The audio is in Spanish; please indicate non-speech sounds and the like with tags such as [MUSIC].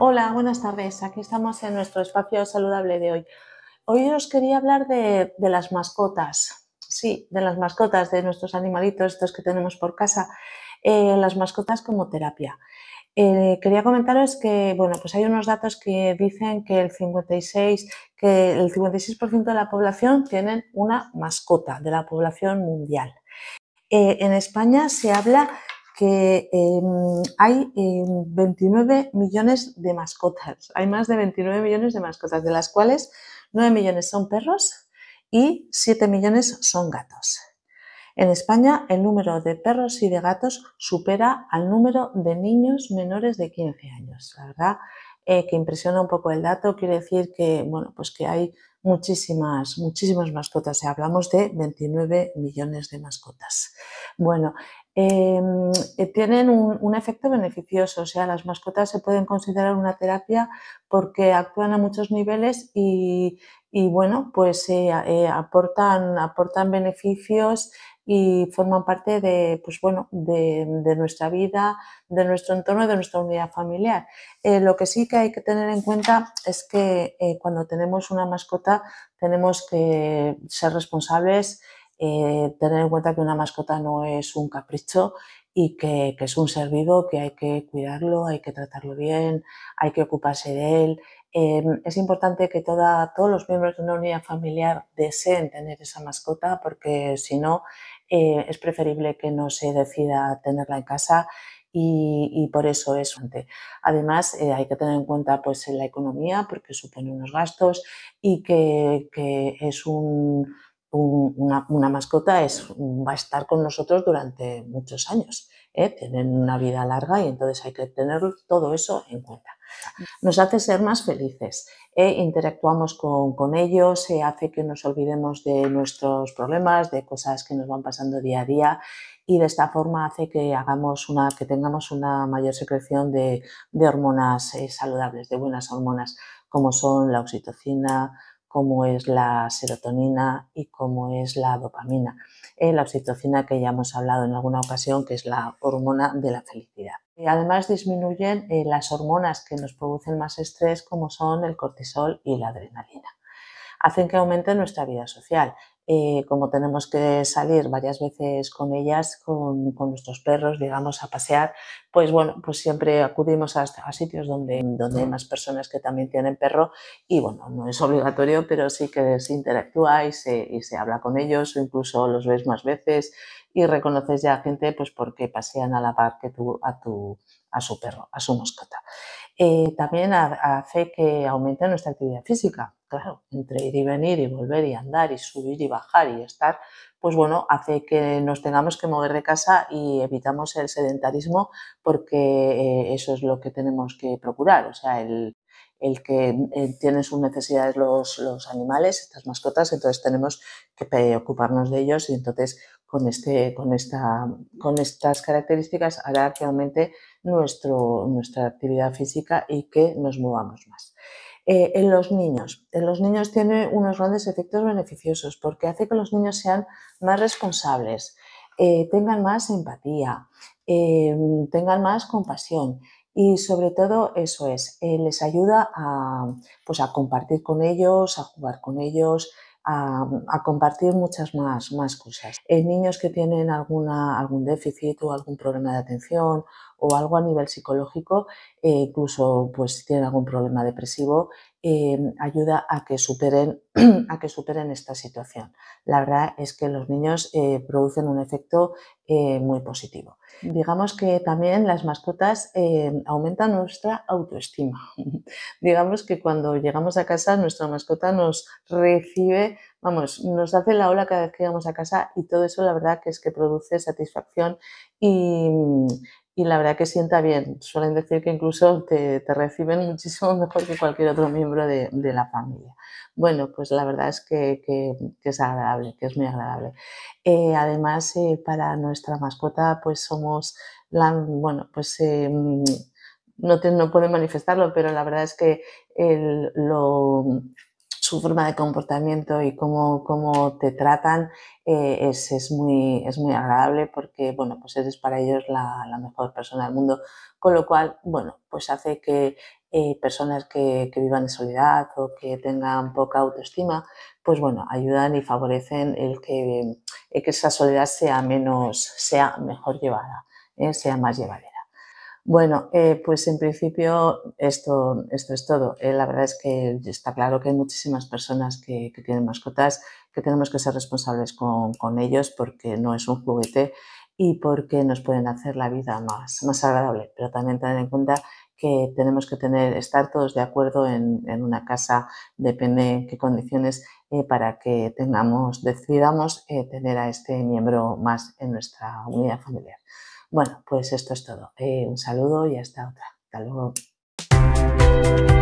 Hola, buenas tardes. Aquí estamos en nuestro espacio saludable de hoy. Hoy os quería hablar de, las mascotas. Sí, de las mascotas, de nuestros animalitos, estos que tenemos por casa. Eh, las mascotas como terapia. Eh, quería comentaros que, bueno, pues hay unos datos que dicen que el 56, que el de la población tienen una mascota de la población mundial. Eh, en España se habla que em, hay 29 em, millones de mascotas, hay más de 29 millones de mascotas, de las cuales 9 millones son perros y 7 millones son gatos. En España el número de perros y de gatos supera al número de niños menores de 15 años. La verdad eh, que impresiona un poco el dato, quiere decir que, bueno, pues que hay muchísimas, muchísimas mascotas. hablamos de 29 millones de mascotas. Bueno, em, eh, tienen un, efecto beneficioso, o sea, las mascotas se pueden considerar una terapia porque actúan a muchos niveles y, bueno, pues eh, eh, aportan, aportan beneficios y forman parte de, pues bueno, de, nuestra vida, de nuestro entorno de nuestra unidad familiar. Eh, lo que sí que hay que tener en cuenta es que eh, cuando tenemos una mascota tenemos que ser responsables, eh, tener en cuenta que una mascota no es un capricho y que, es un ser que hay que cuidarlo, hay que tratarlo bien, hay que ocuparse de él Em, es importante que todos los miembros de una unidad familiar deseen tener esa mascota porque si no, eh, es preferible que no se decida tenerla en casa y, por eso es Además, eh, hay que tener en cuenta pues, la economía porque supone unos gastos y que, es una, mascota, va a estar con nosotros durante muchos años. ¿eh? tienen una vida larga y entonces hay que tener todo eso en cuenta. Nos hace ser más felices, ¿eh? interactuamos con, ellos, se hace que nos olvidemos de nuestros problemas, de cosas que nos van pasando día a día y de esta forma hace que hagamos que tengamos una mayor secreción de, hormonas eh, saludables, de buenas hormonas, como son la oxitocina, como es la serotonina y como es la dopamina la oxitocina que ya hemos hablado en alguna ocasión, que es la hormona de la felicidad. Y además disminuyen eh, las hormonas que nos producen más estrés, como son el cortisol y la adrenalina. Hacen que aumente nuestra vida social eh, como tenemos que salir varias veces con ellas, con, nuestros perros, digamos, a pasear, pues bueno, pues siempre acudimos a, sitios donde, hay más personas que también tienen perro y bueno, no es obligatorio, pero sí que se interactúa y se, habla con ellos o incluso los ves más veces y reconoces ya a gente pues porque pasean a la par que tú a tu a su perro, a su mascota. Eh, también hace que aumente nuestra actividad física claro, entre ir y venir y volver y andar y subir y bajar y estar, pues bueno, hace que nos tengamos que mover de casa y evitamos el sedentarismo porque eh, eso es lo que tenemos que procurar, o sea, el, que eh, tiene sus necesidades los, los, animales, estas mascotas, entonces tenemos que preocuparnos de ellos y entonces con, este, con, estas características hará que aumente nuestra actividad física y que nos movamos más. Eh, en los niños. En los niños tiene unos grandes efectos beneficiosos porque hace que los niños sean más responsables, eh, tengan más empatía, em, tengan más compasión y sobre todo eso es, eh, les ayuda pues, a compartir con ellos, a jugar con ellos, a, compartir muchas más, cosas. En niños que tienen alguna, algún déficit o algún problema de atención o algo a nivel psicológico, eh, incluso pues, si tienen algún problema depresivo, ayuda a que, superen, [CLEARS THROAT] a que superen esta situación. La verdad es que los niños eh, producen un efecto eh, muy positivo. Digamos que también las mascotas eh, aumentan nuestra autoestima. [LAUGHS] Digamos que cuando llegamos a casa nuestra mascota nos recibe, vamos, nos hace la ola cada vez que llegamos a casa y todo eso la verdad que es que produce satisfacción y, y la verdad que sienta bien. Suelen decir que incluso te, reciben muchísimo [LAUGHS] mejor que cualquier otro miembro de, la familia. Bueno, pues la verdad es que, es agradable, que es muy agradable. Eh, además, eh, para nuestra mascota, pues somos, bueno, pues eh, mm, no, te, no pueden manifestarlo, pero la verdad es que lo su forma de comportamiento y cómo, cómo te tratan eh, es, muy, es muy agradable porque, bueno, pues eres para ellos la, mejor persona del mundo, con lo cual, bueno, pues hace que eh, personas que, vivan en soledad o que tengan poca autoestima, pues bueno, ayudan y favorecen el que, esa soledad sea menos, sea mejor llevada, eh, sea más llevadera. Bueno, eh, pues en principio esto, esto es todo. Eh, la verdad es que está claro que hay muchísimas personas que, tienen mascotas, que tenemos que ser responsables con, ellos porque no es un juguete y porque nos pueden hacer la vida más, agradable. Pero también tener en cuenta que tenemos que tener, estar todos de acuerdo en, una casa, depende en qué condiciones, eh, para que tengamos, decidamos tener a este miembro más en nuestra unidad familiar. Bueno, pues esto es todo. Eh, un saludo y hasta otra. Hasta luego.